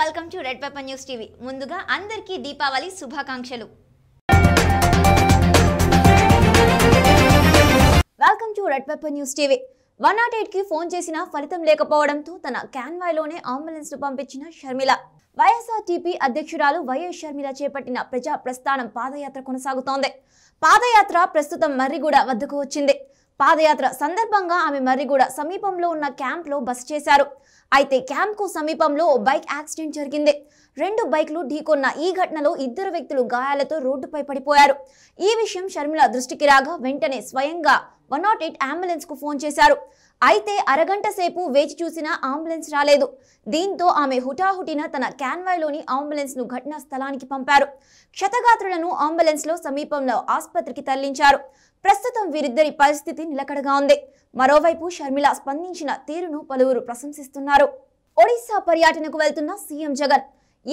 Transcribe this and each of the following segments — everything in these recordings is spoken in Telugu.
welcome to red paper news TV ముందుగా అందరికీ దీపావళి శుభాకాంక్షలు welcome to red paper news TV one not eight కి ఫోన్ చేసినా ఫలితం లేకపోవడంతో తన క్యాన్వాయ్ లోనే అంబులెన్స్ ను పంపించిన షర్మిల వైఎస్ఆర్టీపీ అధ్యక్షురాలు వైఎస్ షర్మిల చేపట్టిన ప్రజా ప్రస్థానం పాదయాత్ర కొనసాగుతోంది పాదయాత్ర ప్రస్తుతం మర్రిగూడ వద్దకు వచ్చింది పాదయాత్ర సందర్భంగా ఆమె మర్రిగూడ సమీపంలో ఉన్న క్యాంప్ లో బస చేశారు అయితే క్యాంప్కు సమీపంలో బైక్ యాక్సిడెంట్ జరిగింది రెండు బైక్లు ఢీకొన్న ఈ ఘటనలో ఇద్దరు వ్యక్తులు గాయాలతో రోడ్డుపై పడిపోయారు ఈ విషయం షర్మిల దృష్టికి రాగా వెంటనే స్వయంగా వన్ నాట్ ఎయిట్ అంబులెన్స్కు ఫోన్ చేశారు అయితే అరగంట సేపు వేచి చూసినా అంబులెన్స్ రాలేదు దీంతో ఆమె హుటాహుటిన తన క్యాన్వాయ్లోని ను ఘటనా స్థలానికి పంపారు క్షతగాత్రులను లో సమీపంలో ఆసుపత్రికి తరలించారు ప్రస్తుతం వీరిద్దరి పరిస్థితి నిలకడగా ఉంది మరోవైపు షర్మిల స్పందించిన తీరును పలువురు ప్రశంసిస్తున్నారు ఒడిశా పర్యటనకు వెళ్తున్న సీఎం జగన్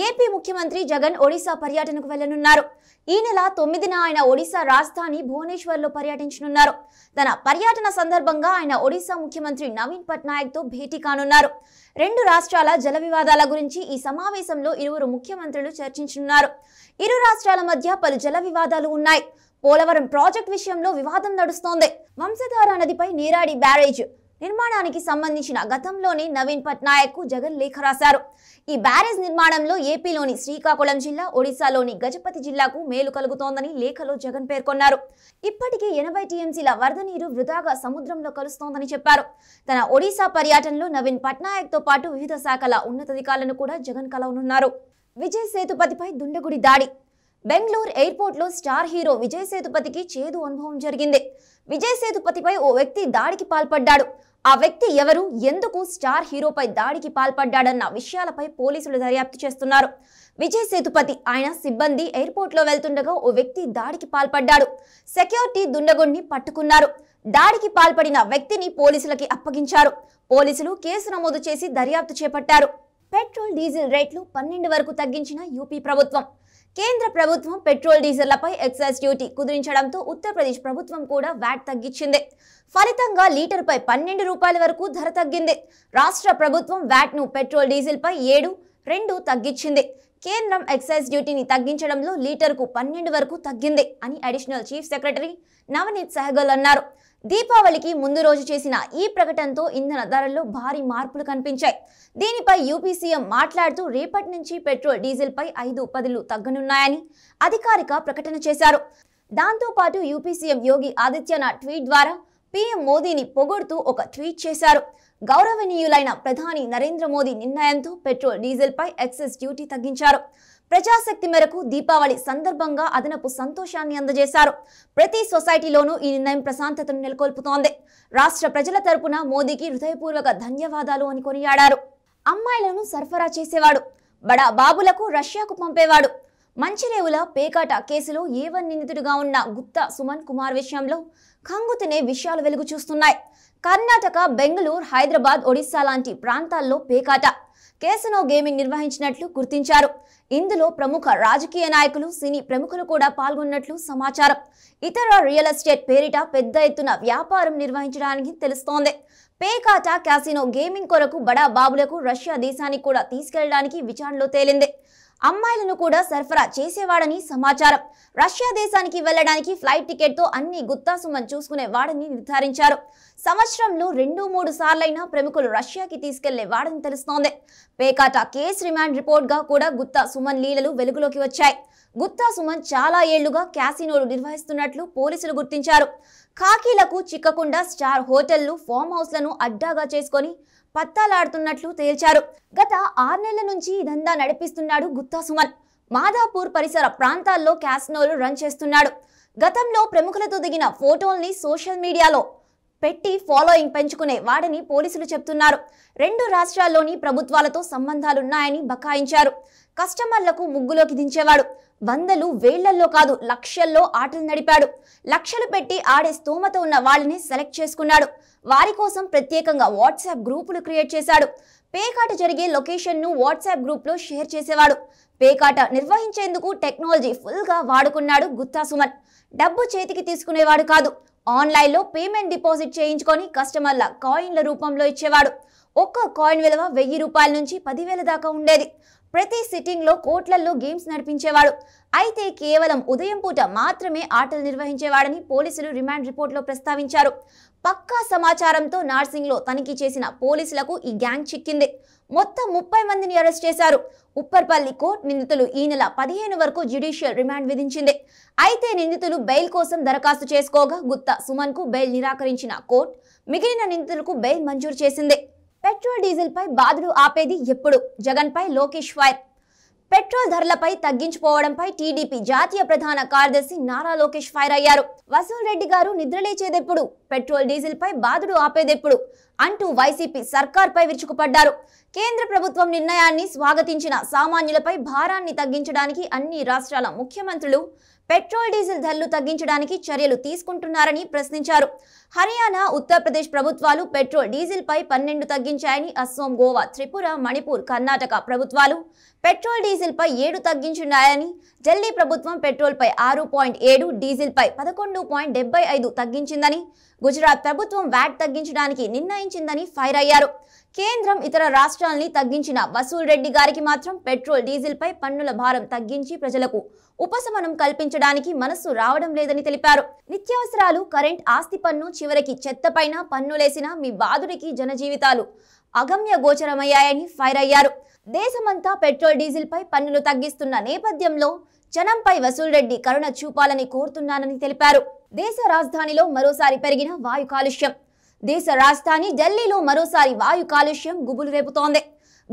ఏపీ ముఖ్యమంత్రి జగన్ ఒడిశా పర్యటనకు వెళ్లనున్నారు ఈ నెల తొమ్మిదిన ఆయన ఒడిశా రాజధాని భువనేశ్వర్లో పర్యటించనున్నారు తన పర్యటన సందర్భంగా ఆయన ఒడిశా ముఖ్యమంత్రి నవీన్ పట్నాయక్తో భేటీ కానున్నారు రెండు రాష్ట్రాల జల వివాదాల గురించి ఈ సమావేశంలో ఇరువురు ముఖ్యమంత్రులు చర్చించనున్నారు ఇరు రాష్ట్రాల మధ్య పలు జల వివాదాలు ఉన్నాయి పోలవరం ప్రాజెక్ట్ విషయంలో వివాదం నడుస్తోంది వంశధార నదిపై నీరాడి బ్యారేజ్ నిర్మాణానికి సంబంధించిన గతంలోనే నవీన్ పట్నాయక్ కు జగన్ లేఖ రాశారు ఈ బ్యారేజ్ నిర్మాణంలో ఏపీలోని శ్రీకాకుళం జిల్లా ఒడిశాలోని గజపతి జిల్లాకు మేలు కలుగుతోందని లేఖలో జగన్ పేర్కొన్నారు ఇప్పటికే ఎనభై టీఎంసీల వరద నీరు వృధాగా సముద్రంలో కలుస్తోందని చెప్పారు తన ఒడిశా పర్యటనలో నవీన్ పట్నాయక్ తో పాటు వివిధ శాఖల ఉన్నతాధికారులను కూడా జగన్ కలవనున్నారు విజయ్ సేతుపతిపై దుండగుడి దాడి బెంగళూరు ఎయిర్పోర్ట్లో స్టార్ హీరో విజయ్ సేతుపతికి చేదు అనుభవం జరిగింది విజయ్ సేతుపతిపై ఓ వ్యక్తి దాడికి పాల్పడ్డాడు ఆ వ్యక్తి ఎవరు ఎందుకు స్టార్ హీరోపై దాడికి పాల్పడ్డాడన్న విషయాలపై పోలీసులు దర్యాప్తు చేస్తున్నారు విజయ్ సేతుపతి ఆయన సిబ్బంది ఎయిర్పోర్ట్లో వెళ్తుండగా ఓ వ్యక్తి దాడికి పాల్పడ్డాడు సెక్యూరిటీ దుండగుణ్ణి పట్టుకున్నారు దాడికి పాల్పడిన వ్యక్తిని పోలీసులకి అప్పగించారు పోలీసులు కేసు నమోదు చేసి దర్యాప్తు చేపట్టారు పెట్రోల్ డీజిల్ రేట్లు పన్నెండు వరకు తగ్గించిన యూపీ ప్రభుత్వం కేంద్ర ప్రభుత్వం పెట్రోల్ డీజిల్లపై ఎక్సైజ్ డ్యూటీ కుదిరించడంతో ఉత్తరప్రదేశ్ ప్రభుత్వం కూడా వ్యాట్ తగ్గించింది ఫలితంగా లీటర్పై పన్నెండు రూపాయల వరకు ధర తగ్గింది రాష్ట్ర ప్రభుత్వం వ్యాట్ను పెట్రోల్ డీజిల్పై ఏడు రెండు తగ్గించింది కేంద్రం ఎక్సైజ్ డ్యూటీని తగ్గించడంలో లీటర్కు పన్నెండు వరకు తగ్గింది అని additional chief secretary Navneet Sehgal అన్నారు దీపావళికి ముందు రోజు చేసిన ఈ ప్రకటనతో ఇంధన ధరల్లో భారీ మార్పులు కనిపించాయి దీనిపై యూపీ సీఎం మాట్లాడుతూ రేపటి నుంచి పెట్రోల్ డీజిల్పై ఐదు పదులు తగ్గనున్నాయని అధికారిక ప్రకటన చేశారు దాంతోపాటు UP CM Yogi Adityanath tweet ద్వారా పీఎం మోదీని పొగుడుతూ ఒక ట్వీట్ చేశారు గౌరవనీయులైన ప్రధాని నరేంద్ర మోదీ నిర్ణయంతో పెట్రోల్ డీజిల్ పై ఎక్సైజ్ డ్యూటీ తగ్గించారు ప్రజాశక్తి మేరకు దీపావళి సందర్భంగా అదనపు సంతోషాన్ని అందజేశారు ప్రతి సొసైటీలోనూ ఈ నిర్ణయం ప్రశాంతతను నెలకొల్పుతోంది రాష్ట్ర ప్రజల తరపున మోదీకి హృదయపూర్వక ధన్యవాదాలు అని కొనియాడారు అమ్మాయిలను సరఫరా చేసేవాడు బడా బాబులకు రష్యాకు పంపేవాడు మంచిరేవుల పేకాట కేసులో ఏవన్ నిందితుడుగా ఉన్న గుప్తా సుమన్ కుమార్ విషయంలో కంగు తినే విషయాలు వెలుగు చూస్తున్నాయి కర్ణాటక బెంగళూరు హైదరాబాద్ ఒడిశా లాంటి ప్రాంతాల్లో పేకాట కేసనో గేమింగ్ నిర్వహించినట్లు గుర్తించారు ఇందులో ప్రముఖ రాజకీయ నాయకులు సినీ ప్రముఖులు కూడా పాల్గొన్నట్లు సమాచారం ఇతర రియల్ ఎస్టేట్ పేరిట పెద్ద ఎత్తున వ్యాపారం నిర్వహించడానికి తెలుస్తోంది పేకాట క్యాసినో గేమింగ్ కొరకు బడా బాబులకు రష్యా దేశానికి కూడా తీసుకెళ్లడానికి విచారణలో తేలింది అమ్మాయిలను కూడా సరఫరా చేసేవాడని సమాచారం రష్యా దేశానికి వెళ్లడానికి ఫ్లైట్ టికెట్తో అన్ని గుత్తాసుమని వాడని నిర్ధారించారు సంవత్సరంలో రెండు మూడు సార్లైనా ప్రముఖులు రష్యాకి వాడని తెలుస్తోంది పేకాట కేసు రిమాండ్ రిపోర్ట్గా కూడా గుత్తా సుమన్ లీలలు వెలుగులోకి వచ్చాయి గుత్తా సుమన్ చాలా ఏళ్లుగా క్యాసినోలు నిర్వహిస్తున్నట్లు పోలీసులు గుర్తించారు ఖాకీలకు చిక్కకుండా స్టార్ హోటళ్లు ఫామ్ హౌస్లను అడ్డాగా చేసుకొని పత్తాలాడుతున్నట్లు తేల్చారు గత ఆరు నెలల నుంచి ఇదంతా నడిపిస్తున్నాడు గుత్తా సుమన్ మాదాపూర్ పరిసర ప్రాంతాల్లో క్యాసినోలు రన్ చేస్తున్నాడు గతంలో ప్రముఖులతో దిగిన ఫోటోల్ని సోషల్ మీడియాలో పెట్టి ఫాలోయింగ్ పెంచుకునే వాడని పోలీసులు చెబుతున్నారు రెండు రాష్ట్రాల్లోని ప్రభుత్వాలతో సంబంధాలున్నాయని బకాయించారు కస్టమర్లకు ముగ్గులోకి దించేవాడు వందలు వేళ్లల్లో కాదు లక్షల్లో ఆటలు నడిపాడు లక్షలు పెట్టి ఆడే స్తోమత ఉన్న వాళ్ళని సెలెక్ట్ చేసుకున్నాడు వారి కోసం ప్రత్యేకంగా వాట్సాప్ గ్రూపులు క్రియేట్ చేశాడు పేకాట జరిగే లొకేషన్ను వాట్సాప్ గ్రూప్లో షేర్ చేసేవాడు పేకాట నిర్వహించేందుకు టెక్నాలజీ ఫుల్గా వాడుకున్నాడు గుత్తా సుమన్ డబ్బు చేతికి తీసుకునేవాడు కాదు ఆన్లైన్లో పేమెంట్ డిపాజిట్ చేయించుకొని కస్టమర్ల కాయిన్ల రూపంలో ఇచ్చేవాడు ఒక్క కాయిన్ విలువ వెయ్యి రూపాయల నుంచి పదివేల దాకా ఉండేది ప్రతి సిట్టింగ్లో కోట్లల్లో గేమ్స్ నడిపించేవాడు అయితే కేవలం ఉదయం పూట మాత్రమే ఆటలు నిర్వహించేవాడని పోలీసులు రిమాండ్ రిపోర్ట్లో ప్రస్తావించారు పక్కా సమాచారంతో నార్సింగ్లో తనిఖీ చేసిన పోలీసులకు ఈ గ్యాంగ్ చిక్కింది మొత్తం ముప్పై మందిని అరెస్ట్ చేశారు ఉప్పర్పల్లి కోర్టు నిందితులు ఈ నెల పదిహేను వరకు జ్యుడిషియల్ రిమాండ్ విధించింది అయితే నిందితులు బెయిల్ కోసం దరఖాస్తు చేసుకోగా సుమన్ సుమన్కు బెయిల్ నిరాకరించిన కోర్టు మిగిలిన నిందితులకు బెయిల్ మంజూరు చేసింది పెట్రోల్ డీజిల్పై బాధలు ఆపేది ఎప్పుడు జగన్పై లోకేష్ ఫైర్ పెట్రోల్ ధరలపై తగ్గించుకోవడంపై టీడీపీ జాతీయ ప్రధాన కార్యదర్శి నారా లోకేష్ ఫైర్ అయ్యారు వసూల్ రెడ్డి గారు నిద్రలేచేదెప్పుడు పెట్రోల్ డీజిల్ పై బాధుడు ఆపేదెప్పుడు అంటూ వైసీపీ సర్కార్పై విరుచుకుపడ్డారు కేంద్ర ప్రభుత్వం నిర్ణయాన్ని స్వాగతించిన సామాన్యులపై భారాన్ని తగ్గించడానికి అన్ని రాష్ట్రాల ముఖ్యమంత్రులు పెట్రోల్ డీజిల్ ధరలు తగ్గించడానికి చర్యలు తీసుకుంటున్నారని ప్రశ్నించారు హర్యానా ఉత్తరప్రదేశ్ ప్రభుత్వాలు పెట్రోల్ డీజిల్ పై పన్నెండు తగ్గించాయని అస్సోం గోవా త్రిపుర మణిపూర్ కర్ణాటక ప్రభుత్వాలు పెట్రోల్ డీజిల్ పై ఏడు తగ్గించున్నాయని ఢిల్లీ ప్రభుత్వం పెట్రోల్ పై ఆరు పాయింట్ ఏడు డీజిల్ పై పదకొండు పాయింట్ డెబ్బై ఐదు తగ్గించిందని గుజరాత్ ప్రభుత్వం వ్యాట్ తగ్గించడానికి నిర్ణయించిందని ఫైర్ అయ్యారు కేంద్రం ఇతర రాష్ట్రాల్ని తగ్గించిన వసూల్ రెడ్డి గారికి మాత్రం పెట్రోల్ డీజిల్పై పన్నుల భారం తగ్గించి ప్రజలకు ఉపశమనం కల్పించడానికి మనస్సు రావడం లేదని తెలిపారు నిత్యావసరాలు కరెంట్ ఆస్తి పన్ను చివరికి చెత్తపైన పన్నులేసిన మీ బాధుడికి జనజీవితాలు అగమ్య గోచరమయ్యాయని ఫైర్ అయ్యారు దేశమంతా పెట్రోల్ డీజిల్పై పన్నులు తగ్గిస్తున్న నేపథ్యంలో జనంపై వసూల్ రెడ్డి కరుణ చూపాలని కోరుతున్నానని తెలిపారు దేశ రాజధానిలో మరోసారి పెరిగిన వాయు కాలుష్యం దేశ రాజధాని ఢిల్లీలో మరోసారి వాయు కాలుష్యం గుబులు రేపుతోంది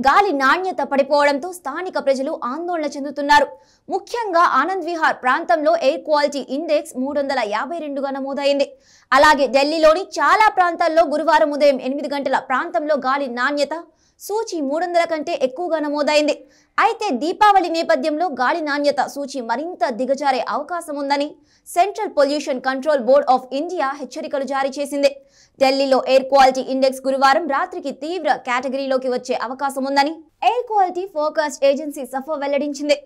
గాలి నాణ్యత పడిపోవడంతో స్థానిక ప్రజలు ఆందోళన చెందుతున్నారు ముఖ్యంగా ఆనంద్ విహార్ ప్రాంతంలో ఎయిర్ క్వాలిటీ ఇండెక్స్ మూడు వందల యాభై రెండుగా నమోదైంది అలాగే ఢిల్లీలోని చాలా ప్రాంతాల్లో గురువారం ఉదయం ఎనిమిది గంటల ప్రాంతంలో గాలి నాణ్యత సూచి మూడు వందల కంటే ఎక్కువగా నమోదైంది అయితే దీపావళి నేపథ్యంలో గాలి నాణ్యత సూచి మరింత దిగజారే అవకాశం ఉందని central pollution control board of India హెచ్చరికలు జారీ చేసింది ఢిల్లీలో ఎయిర్ క్వాలిటీ ఇండెక్స్ గురువారం రాత్రికి తీవ్ర కేటగిరీలోకి వచ్చే అవకాశం ఉందని ఎయిర్ క్వాలిటీ ఫోకస్డ్ ఏజెన్సీ సఫో వెల్లడించింది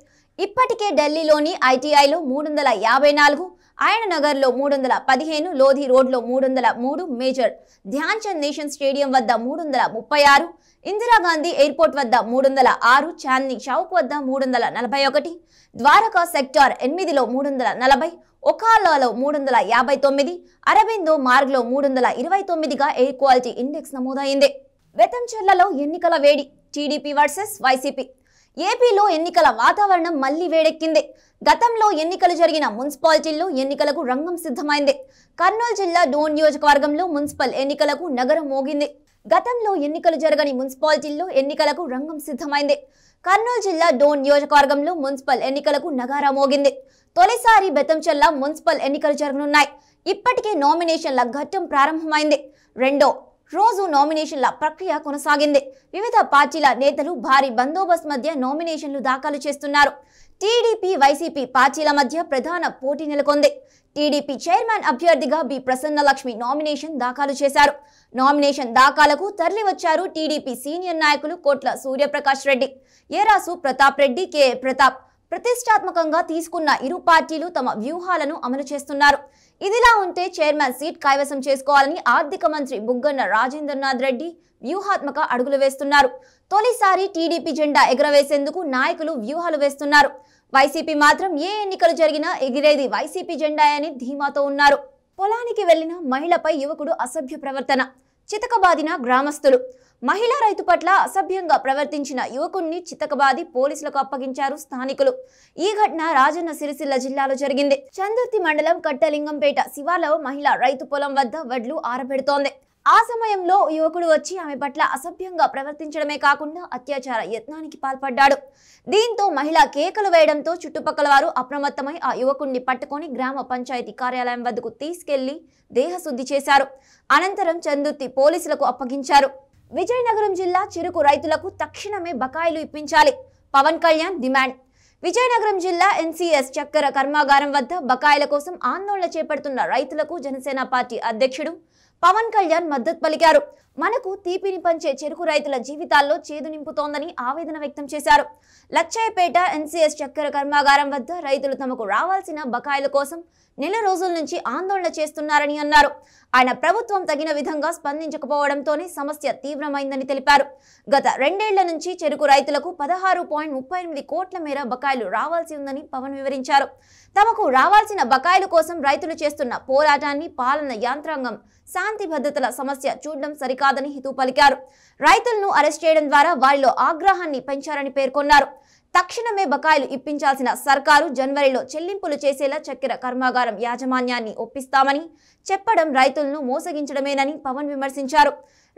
ఇప్పటికే ఢిల్లీలోని ఐటీఐలో మూడు వందల యాభై నాలుగు ఆయన నగర్లో మూడు వందల పదిహేను లోధి రోడ్లో మూడు వందల మూడు major Dhyan Chand nation stadium వద్ద మూడు వందల ముప్పై ఆరు ఇందిరాగాంధీ ఎయిర్పోర్ట్ వద్ద మూడు వందల ఆరు చాందీ చౌక్ వద్ద మూడు వందల నలభై ఒకటి ద్వారకా సెక్టార్ ఎనిమిదిలో మూడు వందల నలభై ఒకాలో మూడు వందల యాభై తొమ్మిది అరవిందో మార్గ్లో మూడు వందల ఇరవై తొమ్మిదిగా ఎయిర్ క్వాలిటీ ఇండెక్స్ నమోదైంది వెతంచెర్లలో ఎన్నికల వేడి టీడీపీ వర్సెస్ వైసీపీ ఏపీలో ఎన్నికల వాతావరణం మళ్లీ వేడెక్కింది గతంలో ఎన్నికలు జరిగిన మున్సిపాలిటీల్లో ఎన్నికలకు రంగం సిద్ధమైంది కర్నూలు జిల్లా డోన్ నియోజకవర్గంలో మున్సిపల్ ఎన్నికలకు నగరం మోగింది గతంలో ఎన్నికలు జరగని మున్సిపాలిటీల్లో ఎన్నికలకు రంగం సిద్ధమైంది కర్నూలు జిల్లా డోన్ నియోజకవర్గంలో మున్సిపల్ ఎన్నికలకు నగారా మోగింది తొలిసారి బెత్తంచెల్ల మున్సిపల్ ఎన్నికలు జరగనున్నాయి ఇప్పటికే నామినేషన్ల ఘట్టం ప్రారంభమైంది రెండో రోజు నామినేషన్ల ప్రక్రియ కొనసాగింది వివిధ పార్టీల నేతలు భారీ బందోబస్తు మధ్య నామినేషన్లు దాఖలు చేస్తున్నారు టీడీపీ వైసీపీ పార్టీల మధ్య ప్రధాన పోటీ నెలకొంది టీడీపీ చైర్మన్ అభ్యర్థిగా బి ప్రసన్నలక్ష్మి నామినేషన్ దాఖలు చేశారు నామినేషన్ దాఖలకు తరలివచ్చారు టీడీపీ సీనియర్ నాయకులు కోట్ల సూర్యప్రకాష్ రెడ్డి ఏరాసు ప్రతాప్ రెడ్డి కె ప్రతాప్ ప్రతిష్టాత్మకంగా తీసుకున్న ఇరు పార్టీలు తమ వ్యూహాలను అమలు చేస్తున్నారు ఇదిలా ఉంటే చైర్మన్ సీట్ కైవసం చేసుకోవాలని ఆర్థిక మంత్రి బుగ్గన్న రాజేంద్రనాథ్ రెడ్డి వ్యూహాత్మక అడుగులు వేస్తున్నారు తొలిసారి టీడీపీ జెండా ఎగరవేసేందుకు నాయకులు వ్యూహాలు వేస్తున్నారు వైసీపీ మాత్రం ఏ ఎన్నికలు జరిగినా ఎగిరేది వైసీపీ జెండా అని ధీమాతో ఉన్నారు పొలానికి వెళ్లిన మహిళపై యువకుడు అసభ్య ప్రవర్తన చితకబాదిన గ్రామస్తులు మహిళా రైతు పట్ల అసభ్యంగా ప్రవర్తించిన యువకుణ్ణి చితకబాది పోలీసులకు అప్పగించారు స్థానికులు ఈ ఘటన రాజన్న సిరిసిల్ల జిల్లాలో జరిగింది చందుర్తి మండలం కట్టలింగంపేట శివార్లో మహిళా రైతు పొలం వద్ద వడ్లు ఆరబెడుతోంది ఆ సమయంలో యువకుడు వచ్చి ఆమె పట్ల అసభ్యంగా ప్రవర్తించడమే కాకుండా అత్యాచార యత్నానికి పాల్పడ్డాడు దీంతో మహిళ కేకలు వేయడంతో చుట్టుపక్కల వారు అప్రమత్తమై ఆ యువకుడిని పట్టుకొని గ్రామ పంచాయతీ కార్యాలయం వద్దకు తీసుకెళ్లి దేహశుద్ధి చేశారు అనంతరం చందుర్తి పోలీసులకు అప్పగించారు విజయనగరం జిల్లా చెరుకు రైతులకు తక్షణమే బకాయిలు ఇప్పించాలి పవన్ కళ్యాణ్ డిమాండ్ విజయనగరం జిల్లా ఎన్సీఎస్ చక్కెర కర్మాగారం వద్ద బకాయిల కోసం ఆందోళన చేపడుతున్న రైతులకు జనసేన పార్టీ అధ్యక్షుడు పవన్ కళ్యాణ్ మద్దతు పలికారు మనకు తీపిని పంచే చెరుకు రైతుల జీవితాల్లో చేదు నింపుతోందని ఆవేదన వ్యక్తం చేశారు లచ్చయ్యపేట ఎన్సీఎస్ చక్కెర కర్మాగారం వద్ద రైతులు తమకు రావాల్సిన బకాయిల కోసం నెల రోజుల నుంచి ఆందోళన చేస్తున్నారని అన్నారు ఆయన ప్రభుత్వం తగిన విధంగా స్పందించకపోవడంతోనే సమస్య తీవ్రమైందని తెలిపారు గత రెండేళ్ల నుంచి చెరుకు రైతులకు పదహారు పాయింట్ ముప్పై ఎనిమిది కోట్ల మేర బకాయిలు రావాల్సి ఉందని పవన్ వివరించారు తమకు రావాల్సిన బకాయిల కోసం రైతులు చేస్తున్న పోరాటాన్ని పాలన యంత్రాంగం శాంతి భద్రతల సమస్య చూడడం సరికాదని హితూ పలికారు రైతులను అరెస్ట్ చేయడం ద్వారా వారిలో ఆగ్రహాన్ని పెంచారని పేర్కొన్నారు తక్షణమే బకాయిలు ఇప్పించాల్సిన సర్కారు జనవరిలో చెల్లింపులు చేసేలా చక్కెర కర్మాగారం యాజమాన్యాన్ని ఒప్పిస్తామని చెప్పడం రైతులను మోసగించడమేనని పవన్ విమర్శించారు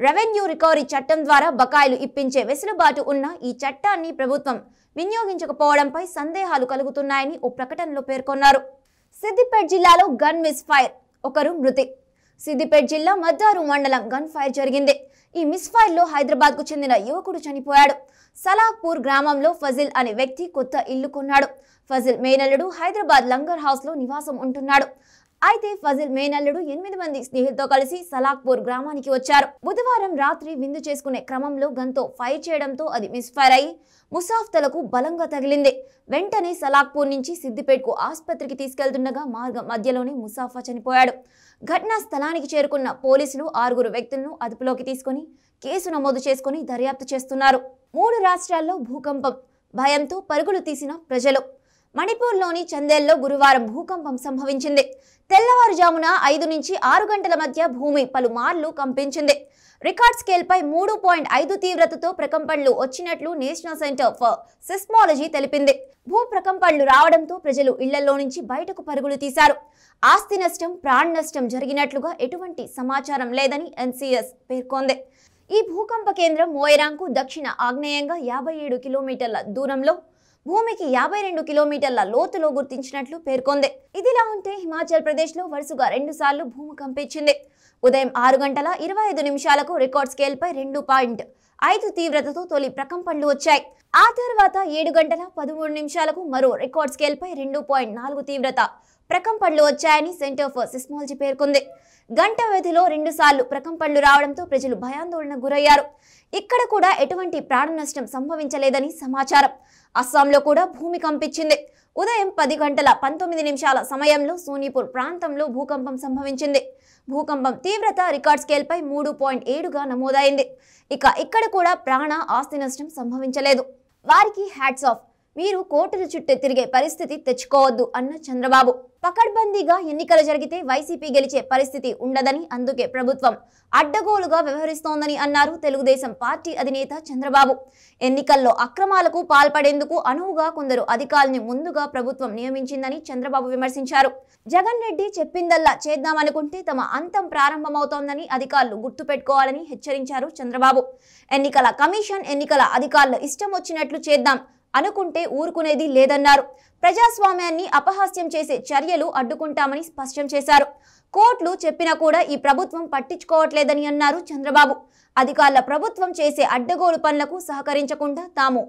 రెవెన్యూ రికవరీ చట్టం ద్వారా బకాయిలు ఇప్పించే వెసులుబాటు ఉన్న ఈ చట్టాన్ని ప్రభుత్వం వినియోగించకపోవడంపై సందేహాలు కలుగుతున్నాయని ఓ ప్రకటనలో పేర్కొన్నారు సిద్దిపేట జిల్లాలో గన్ మిస్ ఫైర్ ఒకరు మృతి సిద్దిపేట జిల్లా మద్దారు మండలం గన్ ఫైర్ జరిగింది ఈ మిస్ హైదరాబాద్ హైదరాబాద్కు చెందిన యువకుడు చనిపోయాడు సలాపూర్ గ్రామంలో ఫజిల్ అనే వ్యక్తి కొత్త ఇల్లు కొన్నాడు ఫజిల్ మేనల్లుడు హైదరాబాద్ లంగర్ హౌస్లో నివాసం ఉంటున్నాడు అయితే ఫజిల్ మేనల్లుడు ఎనిమిది మంది స్నేహితులతో కలిసి సలాక్పూర్ గ్రామానికి వచ్చారు బుధవారం రాత్రి విందు చేసుకునే క్రమంలో గన్తో ఫైర్ చేయడంతో అది మిస్ఫైర్ అయి ముసాఫ్తలకు బలంగా తగిలింది వెంటనే సలాక్పూర్ నుంచి సిద్దిపేట్కు ఆసుపత్రికి తీసుకెళ్తుండగా మార్గం మధ్యలోనే ముసాఫా చనిపోయాడు ఘటనా స్థలానికి చేరుకున్న పోలీసులు ఆరుగురు వ్యక్తులను అదుపులోకి తీసుకుని కేసు నమోదు చేసుకుని దర్యాప్తు చేస్తున్నారు మూడు రాష్ట్రాల్లో భూకంపం భయంతో పరుగులు తీసిన ప్రజలు మణిపూర్లోని చందేల్లో గురువారం భూకంపం సంభవించింది తెల్లవారుజామున ఐదు నుంచి ఆరు గంటల మధ్య భూమి పలుమార్లు కంపించింది రికార్డ్ స్కేల్పై మూడు పాయింట్ ఐదు తీవ్రతతో ప్రకంపనలు వచ్చినట్లు నేషనల్ సెంటర్ ఫర్ సిస్మాలజీ తెలిపింది భూ ప్రకంపనలు రావడంతో ప్రజలు ఇళ్లలో నుంచి బయటకు పరుగులు తీశారు ఆస్తి నష్టం ప్రాణ నష్టం జరిగినట్లుగా ఎటువంటి సమాచారం లేదని ఎన్సీఎస్ పేర్కొంది ఈ భూకంప కేంద్రం మోయరాంకు దక్షిణ ఆగ్నేయంగా యాభై ఏడు కిలోమీటర్ల దూరంలో భూమికి యాభై రెండు కిలోమీటర్ల లోతులో గుర్తించినట్లు పేర్కొంది ఇదిలా ఉంటే హిమాచల్ ప్రదేశ్లో వరుసగా రెండుసార్లు భూమికంపించింది ఉదయం ఆరు గంటల ఇరవై ఐదు నిమిషాలకు రికార్డ్ స్కేల్పై రెండు పాయింట్ ఐదు తీవ్రతతో తొలి ప్రకంపనలు వచ్చాయి ఆ తర్వాత ఏడు గంటల పదమూడు నిమిషాలకు మరో రికార్డ్ స్కేల్పై రెండు పాయింట్ నాలుగు తీవ్రత ప్రకంపనలు వచ్చాయని సెంటర్ ఫర్ సిస్మాలజీ పేర్కొంది గంట వ్యధిలో రెండుసార్లు ప్రకంపనలు రావడంతో ప్రజలు భయాందోళన గురయ్యారు ఇక్కడ కూడా ఎటువంటి ప్రాణ నష్టం సంభవించలేదని సమాచారం అస్సాంలో కూడా భూమి కంపించింది ఉదయం పది గంటల పంతొమ్మిది నిమిషాల సమయంలో సోనీపూర్ ప్రాంతంలో భూకంపం సంభవించింది భూకంపం తీవ్రత రికార్డ్ స్కేల్పై మూడు పాయింట్ ఏడుగా నమోదైంది ఇక ఇక్కడ కూడా ప్రాణ ఆస్తి నష్టం సంభవించలేదు వారికి హ్యాట్స్ ఆఫ్ మీరు కోటల చుట్టూ తిరిగే పరిస్థితి తెచ్చుకోవద్దు అన్న చంద్రబాబు పకడ్బందీగా ఎన్నికలు జరిగితే వైసీపీ గెలిచే పరిస్థితి ఉండదని అందుకే ప్రభుత్వం అడ్డగోలుగా వ్యవహరిస్తోందని అన్నారు తెలుగుదేశం పార్టీ అధినేత చంద్రబాబు ఎన్నికల్లో అక్రమాలకు పాల్పడేందుకు అనువుగా కొందరు అధికారుల్ని ముందుగా ప్రభుత్వం నియమించిందని చంద్రబాబు విమర్శించారు జగన్ రెడ్డి చెప్పిందల్లా చేద్దామనుకుంటే తమ అంతం ప్రారంభమవుతోందని అధికారులు గుర్తుపెట్టుకోవాలని హెచ్చరించారు చంద్రబాబు ఎన్నికల కమిషన్ ఎన్నికల అధికారులు ఇష్టం వచ్చినట్లు చేద్దాం అనుకుంటే ఊరుకునేది లేదన్నారు ప్రజాస్వామ్యాన్ని అపహాస్యం చేసే చర్యలు అడ్డుకుంటామని స్పష్టం చేశారు కోర్టులు చెప్పినా కూడా ఈ ప్రభుత్వం పట్టించుకోవట్లేదని అన్నారు చంద్రబాబు అధికారుల ప్రభుత్వం చేసే అడ్డగోలు పనులకు సహకరించకుండా తాము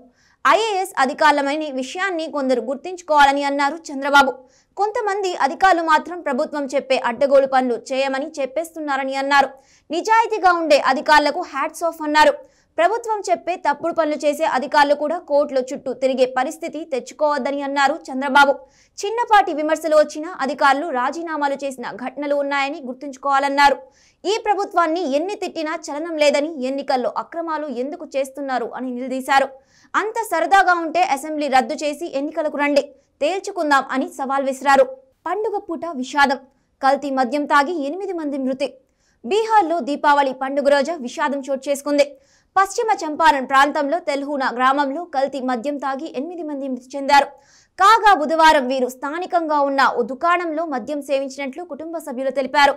ఐఏఎస్ అధికారులమైన విషయాన్ని కొందరు గుర్తించుకోవాలని అన్నారు చంద్రబాబు కొంతమంది అధికారులు మాత్రం ప్రభుత్వం చెప్పే అడ్డగోలు పనులు చేయమని చెప్పేస్తున్నారని అన్నారు నిజాయితీగా ఉండే అధికారులకు హ్యాట్స్ ఆఫ్ అన్నారు ప్రభుత్వం చెప్పే తప్పుడు పనులు చేసే అధికారులు కూడా కోర్టుల చుట్టూ తిరిగే పరిస్థితి తెచ్చుకోవద్దని అన్నారు చంద్రబాబు చిన్నపాటి విమర్శలు వచ్చినా అధికారులు రాజీనామాలు చేసిన ఘటనలు ఉన్నాయని గుర్తుంచుకోవాలన్నారు ఈ ప్రభుత్వాన్ని ఎన్ని తిట్టినా చలనం లేదని ఎన్నికల్లో అక్రమాలు ఎందుకు చేస్తున్నారు అని నిలదీశారు అంత సరదాగా ఉంటే అసెంబ్లీ రద్దు చేసి ఎన్నికలకు రండి తేల్చుకుందాం అని సవాల్ విసిరారు పండుగ పూట విషాదం కల్తీ మద్యం తాగి ఎనిమిది మంది మృతి బీహార్లో దీపావళి పండుగ రోజు విషాదం చోటు చేసుకుంది పశ్చిమ చంపారణ్ ప్రాంతంలో తెల్హూనా గ్రామంలో కల్తీ మద్యం తాగి ఎనిమిది మంది మృతి చెందారు కాగా బుధవారం వీరు స్థానికంగా ఉన్న ఓ దుకాణంలో మద్యం సేవించినట్లు కుటుంబ సభ్యులు తెలిపారు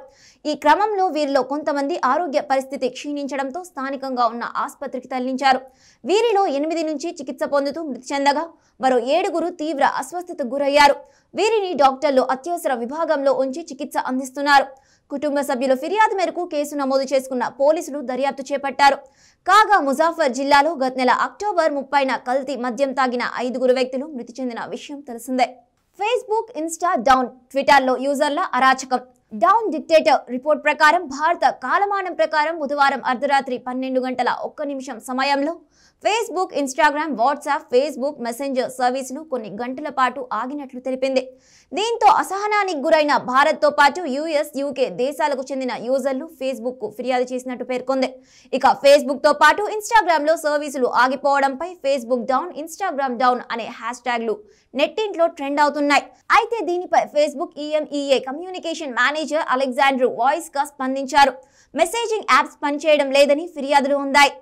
ఈ క్రమంలో వీరిలో కొంతమంది ఆరోగ్య పరిస్థితి క్షీణించడంతో స్థానికంగా ఉన్న ఆసుపత్రికి తరలించారు వీరిలో ఎనిమిది నుంచి చికిత్స పొందుతూ మృతి చెందగా మరో ఏడుగురు తీవ్ర అస్వస్థతకు గురయ్యారు వీరిని డాక్టర్లు అత్యవసర విభాగంలో ఉంచి చికిత్స అందిస్తున్నారు కుటుంబ సభ్యుల ఫిర్యాదు మేరకు కేసు నమోదు చేసుకున్న పోలీసులు దర్యాప్తు చేపట్టారు కాగా ముజాఫర్ జిల్లాలో గత నెల అక్టోబర్ ముప్పైన కల్తీ మద్యం తాగిన ఐదుగురు వ్యక్తులు మృతి చెందిన విషయం తెలిసిందే ఫేస్బుక్ ఇన్స్టా డౌన్ ట్విట్టర్లో యూజర్ల అరాచకం డౌన్ డిక్టేటర్ రిపోర్ట్ ప్రకారం భారత కాలమానం ప్రకారం బుధవారం అర్ధరాత్రి పన్నెండు గంటల ఒక్క నిమిషం సమయంలో Facebook Instagram WhatsApp Facebook messenger సర్వీసును కొన్ని గంటల పాటు ఆగినట్లు తెలిపింది దీంతో అసహనానికి గురైన భారత్తో పాటు యుఎస్ యూకే దేశాలకు చెందిన యూజర్లు ఫేస్బుక్కు ఫిర్యాదు చేసినట్టు పేర్కొంది ఇక ఫేస్బుక్తో పాటు లో సర్వీసులు ఆగిపోవడంపై ఫేస్బుక్ డౌన్ ఇన్స్టాగ్రామ్ డౌన్ అనే హ్యాష్ ట్యాగ్లు నెట్టింట్లో ట్రెండ్ అవుతున్నాయి అయితే దీనిపై Facebook EMEA communication manager Alexander గా స్పందించారు మెసేజింగ్ యాప్స్ పనిచేయడం లేదని ఫిర్యాదులు ఉన్నాయి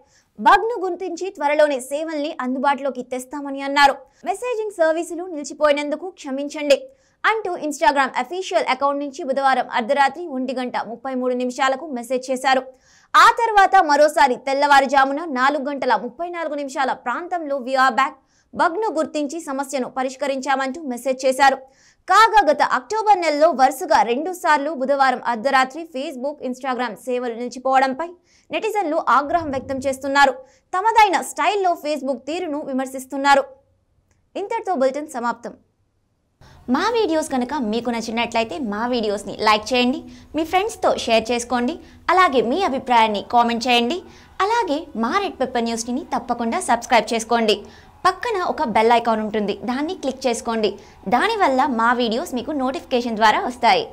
బగ్ను గుర్తించి త్వరలోనే సేవల్ని అందుబాటులోకి తెస్తామని అన్నారు మెసేజింగ్ సర్వీసులు నిలిచిపోయినందుకు క్షమించండి అంటూ ఇన్స్టాగ్రామ్ అఫీషియల్ అకౌంట్ నుంచి బుధవారం అర్ధరాత్రి ఒంటి గంట ముప్పై మూడు నిమిషాలకు మెసేజ్ చేశారు ఆ తర్వాత మరోసారి తెల్లవారుజామున నాలుగు గంటల ముప్పై నాలుగు నిమిషాల ప్రాంతంలో విఆర్ బ్యాక్ బగ్ను గుర్తించి సమస్యను పరిష్కరించామంటూ మెసేజ్ చేశారు కాగా గత అక్టోబర్ నెలలో వరుసగా రెండు సార్లు బుధవారం అర్ధరాత్రి ఫేస్బుక్ ఇన్స్టాగ్రామ్ సేవలు నిలిచిపోవడంపై నెటిజన్లు ఆగ్రహం వ్యక్తం చేస్తున్నారు తమదైన స్టైల్లో ఫేస్బుక్ తీరును విమర్శిస్తున్నారు ఇంతటితో బులెటిన్ సమాప్తం మా వీడియోస్ కనుక మీకు నచ్చినట్లయితే మా వీడియోస్ని లైక్ చేయండి మీ ఫ్రెండ్స్తో షేర్ చేసుకోండి అలాగే మీ అభిప్రాయాన్ని కామెంట్ చేయండి అలాగే మా రెడ్ పెప్పర్ న్యూస్ని తప్పకుండా సబ్స్క్రైబ్ చేసుకోండి పక్కన ఒక బెల్ ఐకాన్ ఉంటుంది దాన్ని క్లిక్ చేసుకోండి దానివల్ల మా వీడియోస్ మీకు నోటిఫికేషన్ ద్వారా వస్తాయి